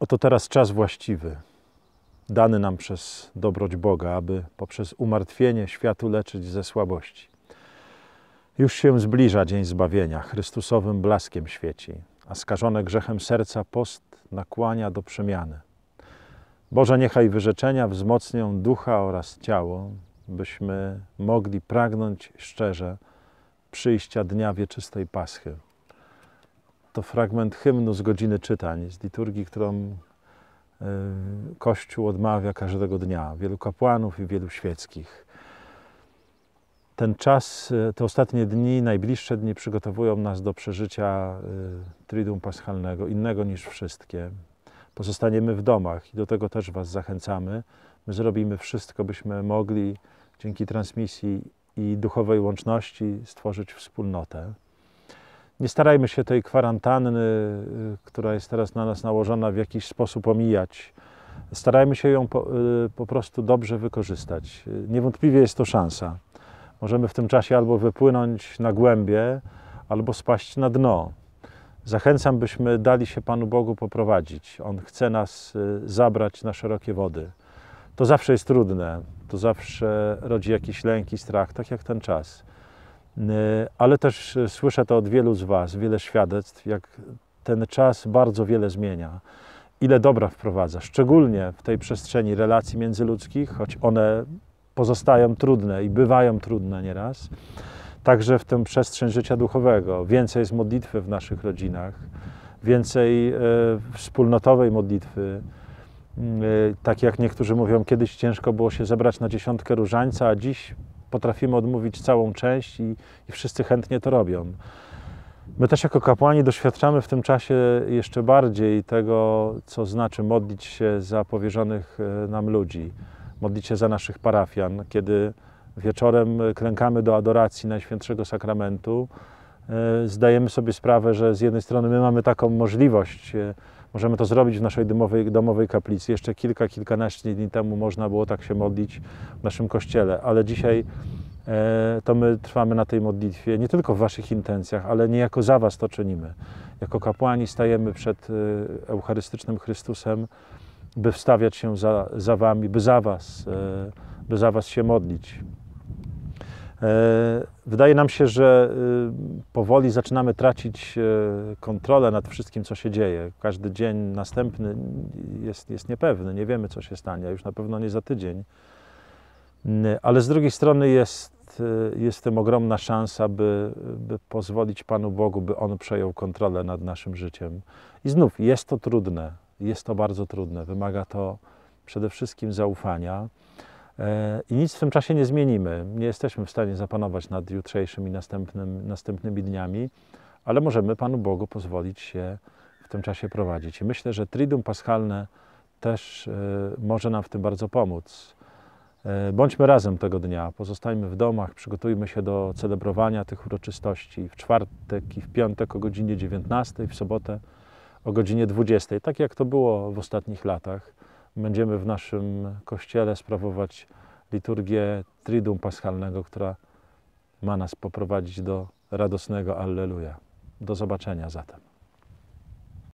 Oto teraz czas właściwy, dany nam przez dobroć Boga, aby poprzez umartwienie światu leczyć ze słabości. Już się zbliża dzień zbawienia, Chrystusowym blaskiem świeci, a skażone grzechem serca post nakłania do przemiany. Boże, niechaj wyrzeczenia wzmocnią ducha oraz ciało, byśmy mogli pragnąć szczerze przyjścia dnia wieczystej Paschy to fragment hymnu z godziny czytań, z liturgii, którą e, Kościół odmawia każdego dnia, wielu kapłanów i wielu świeckich. Ten czas, e, te ostatnie dni, najbliższe dni przygotowują nas do przeżycia e, Triduum Paschalnego, innego niż wszystkie. Pozostaniemy w domach i do tego też Was zachęcamy. My zrobimy wszystko, byśmy mogli dzięki transmisji i duchowej łączności stworzyć wspólnotę nie starajmy się tej kwarantanny, y, która jest teraz na nas nałożona, w jakiś sposób omijać. Starajmy się ją po, y, po, prostu dobrze wykorzystać. Y, niewątpliwie jest to szansa. Możemy w tym czasie albo wypłynąć na głębie, albo spaść na dno. Zachęcam, byśmy dali się Panu Bogu poprowadzić. On chce nas zabrać na szerokie wody. To zawsze jest trudne, to zawsze rodzi jakiś lęk i strach, tak jak ten czas Y, ale też y, słyszę to od wielu z Was, wiele świadectw, jak ten czas bardzo wiele zmienia. Ile dobra wprowadza, szczególnie w tej przestrzeni relacji międzyludzkich, choć one pozostają trudne i bywają trudne nieraz, także w tę przestrzeń życia duchowego. Więcej jest modlitwy w naszych rodzinach, więcej y, wspólnotowej modlitwy. Tak jak niektórzy mówią, kiedyś ciężko było się zebrać na dziesiątkę różańca, a dziś potrafimy odmówić całą część i, i wszyscy chętnie to robią. My też jako kapłani doświadczamy w tym czasie jeszcze bardziej tego, co znaczy modlić się za powierzonych e, nam ludzi, modlić się za naszych parafian, kiedy wieczorem e, klękamy do adoracji Najświętszego Sakramentu E, zdajemy sobie sprawę, że z jednej strony my mamy taką możliwość, e, możemy to zrobić w naszej domowej, domowej kaplicy. Jeszcze kilka, kilkanaście dni temu można było tak się modlić w naszym kościele, ale dzisiaj e, to my trwamy na tej modlitwie, nie tylko w Waszych intencjach, ale niejako za Was to czynimy. Jako kapłani stajemy przed Eucharystycznym Chrystusem, by wstawiać się za, za Wami, by za Was, by za Was się modlić. E, wydaje nam się, że e, powoli zaczynamy tracić e, kontrolę nad wszystkim, co się dzieje. Każdy dzień następny jest, jest niepewny, nie wiemy, co się stanie, a już na pewno nie za tydzień. Mm, ale z drugiej strony jest, jest tym ogromna szansa, by, by pozwolić Panu Bogu, by On przejął kontrolę nad naszym życiem. I znów jest to trudne, jest to bardzo trudne, wymaga to przede wszystkim zaufania E, i nic w tym czasie nie zmienimy. Nie jesteśmy w stanie zapanować nad jutrzejszym i następnym, następnymi dniami, ale możemy Panu Bogu pozwolić się w tym czasie prowadzić. I myślę, że Triduum Paschalne też e, może nam w tym bardzo pomóc. E, bądźmy razem tego dnia, pozostajmy w domach, przygotujmy się do celebrowania tych uroczystości w czwartek i w piątek o godzinie 19, w sobotę o godzinie 20, tak jak to było w ostatnich latach będziemy w naszym kościele sprawować liturgię Triduum Paschalnego, która ma nas poprowadzić do radosnego Alleluja. Do zobaczenia zatem.